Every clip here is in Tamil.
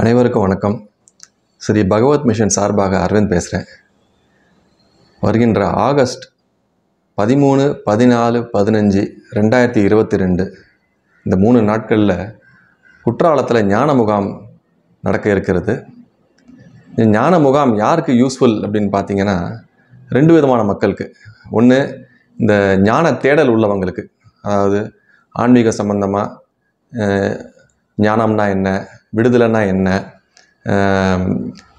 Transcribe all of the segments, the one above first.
அனைவருக்கும் வணக்கம் ஸ்ரீ பகவத் மிஷன் சார்பாக அரவிந்த் பேசுகிறேன் வருகின்ற ஆகஸ்ட் பதிமூணு பதினாலு பதினஞ்சு ரெண்டாயிரத்தி இருபத்தி ரெண்டு இந்த மூணு நாட்களில் குற்றாலத்தில் ஞான முகாம் நடக்க இருக்கிறது ஞான முகாம் யாருக்கு யூஸ்ஃபுல் அப்படின்னு பார்த்தீங்கன்னா ரெண்டு விதமான மக்களுக்கு ஒன்று இந்த ஞான தேடல் உள்ளவங்களுக்கு அதாவது ஆன்மீக சம்பந்தமாக ஞானம்னா என்ன விடுதலைனா என்ன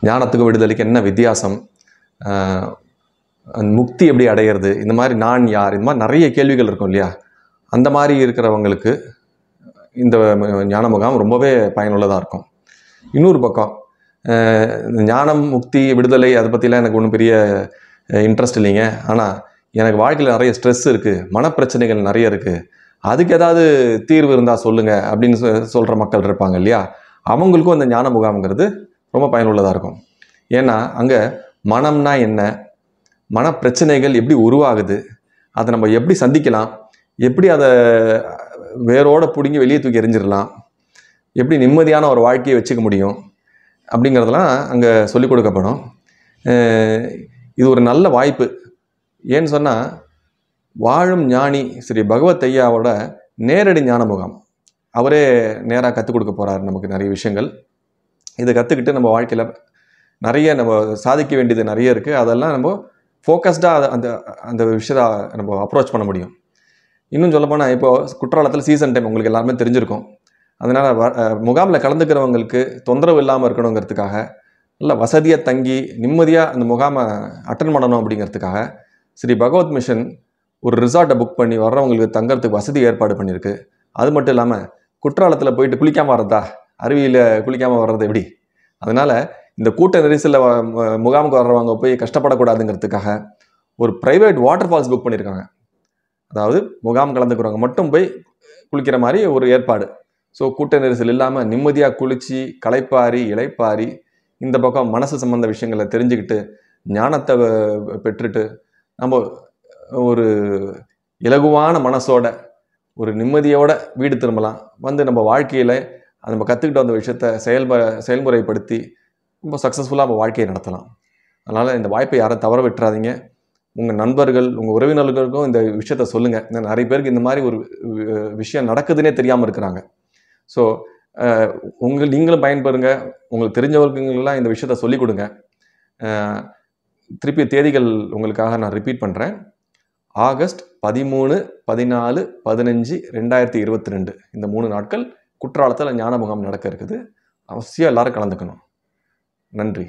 ஞானத்துக்கும் விடுதலைக்கு என்ன வித்தியாசம் முக்தி எப்படி அடையிறது இந்த மாதிரி நான் யார் இந்த மாதிரி நிறைய கேள்விகள் இருக்கும் இல்லையா அந்த மாதிரி இருக்கிறவங்களுக்கு இந்த ஞான முகாம் ரொம்பவே பயனுள்ளதாக இருக்கும் இன்னொரு பக்கம் ஞானம் முக்தி விடுதலை அதை பற்றிலாம் எனக்கு ஒன்றும் பெரிய இன்ட்ரெஸ்ட் இல்லைங்க ஆனால் எனக்கு வாழ்க்கையில் நிறைய ஸ்ட்ரெஸ் இருக்குது மனப்பிரச்சனைகள் நிறைய இருக்குது அதுக்கு ஏதாவது தீர்வு இருந்தால் சொல்லுங்கள் அப்படின்னு சொல்கிற மக்கள் இருப்பாங்க இல்லையா அவங்களுக்கும் அந்த ஞான முகாம்ங்கிறது ரொம்ப பயனுள்ளதாக இருக்கும் ஏன்னா அங்கே மனம்னா என்ன மனப்பிரச்சனைகள் எப்படி உருவாகுது அதை நம்ம எப்படி சந்திக்கலாம் எப்படி அதை வேரோட பிடுங்கி வெளியே தூக்கி எரிஞ்சிடலாம் எப்படி நிம்மதியான ஒரு வாழ்க்கையை வச்சுக்க முடியும் அப்படிங்கிறதெல்லாம் அங்கே சொல்லிக் கொடுக்கப்படும் இது ஒரு நல்ல வாய்ப்பு ஏன்னு சொன்னால் வாழும் ஞானி ஸ்ரீ பகவத் ஐயாவோட நேரடி ஞான முகாம் அவரே நேராக கற்றுக் கொடுக்க போகிறார் நமக்கு நிறைய விஷயங்கள் இதை கற்றுக்கிட்டு நம்ம வாழ்க்கையில் நிறைய நம்ம சாதிக்க வேண்டியது நிறைய இருக்குது அதெல்லாம் நம்ம ஃபோக்கஸ்டாக அந்த அந்த விஷயத்தை நம்ம அப்ரோச் பண்ண முடியும் இன்னும் சொல்லப்போனால் இப்போது குற்றாலத்தில் சீசன் டைம் உங்களுக்கு எல்லாருமே தெரிஞ்சிருக்கும் அதனால் முகாமில் கலந்துக்கிறவங்களுக்கு தொந்தரவு இல்லாமல் இருக்கணுங்கிறதுக்காக நல்ல வசதியாக தங்கி நிம்மதியாக அந்த முகாமை அட்டன் பண்ணணும் அப்படிங்கிறதுக்காக ஸ்ரீ பகவத் மிஷன் ஒரு ரிசார்ட்டை புக் பண்ணி வர்றவங்களுக்கு தங்கிறதுக்கு வசதி ஏற்பாடு பண்ணியிருக்கு அது மட்டும் இல்லாமல் குற்றாலத்தில் போயிட்டு குளிக்காமல் வர்றதா அருவியில் குளிக்காமல் வர்றது எப்படி அதனால் இந்த கூட்ட நெரிசலில் முகாமுக்கு வர்றவங்க போய் கஷ்டப்படக்கூடாதுங்கிறதுக்காக ஒரு ப்ரைவேட் வாட்டர் ஃபால்ஸ் புக் பண்ணியிருக்காங்க அதாவது முகாம் கலந்துக்கிறவங்க மட்டும் போய் குளிக்கிற மாதிரி ஒரு ஏற்பாடு ஸோ கூட்ட நெரிசல் இல்லாமல் நிம்மதியாக குளித்து களைப்பாரி இளைப்பாரி இந்த பக்கம் மனசு சம்மந்த விஷயங்களை தெரிஞ்சுக்கிட்டு ஞானத்தை பெற்றுட்டு நம்ம ஒரு இலகுவான மனசோட ஒரு நிம்மதியோட வீடு திரும்பலாம் வந்து நம்ம வாழ்க்கையில் நம்ம கற்றுக்கிட்ட வந்த விஷயத்த செயல்ப செயல்முறைப்படுத்தி ரொம்ப சக்ஸஸ்ஃபுல்லாக நம்ம வாழ்க்கையை நடத்தலாம் அதனால் இந்த வாய்ப்பை யாரும் தவற விட்டுறாதீங்க உங்கள் நண்பர்கள் உங்கள் உறவினர்களுக்கும் இந்த விஷயத்த சொல்லுங்கள் இந்த நிறைய பேருக்கு இந்த மாதிரி ஒரு விஷயம் நடக்குதுன்னே தெரியாமல் இருக்கிறாங்க ஸோ உங்கள் நீங்களும் பயன்பெறுங்க உங்களுக்கு தெரிஞ்சவர்களுக்கெல்லாம் இந்த விஷயத்த சொல்லிக் கொடுங்க திருப்பி தேதிகள் உங்களுக்காக நான் ரிப்பீட் பண்ணுறேன் ஆகஸ்ட் பதிமூணு பதினாலு பதினஞ்சு ரெண்டாயிரத்தி இருபத்தி ரெண்டு இந்த மூணு நாட்கள் குற்றாலத்தில் ஞான முகாம் நடக்க இருக்குது அவசியம் எல்லோரும் கலந்துக்கணும் நன்றி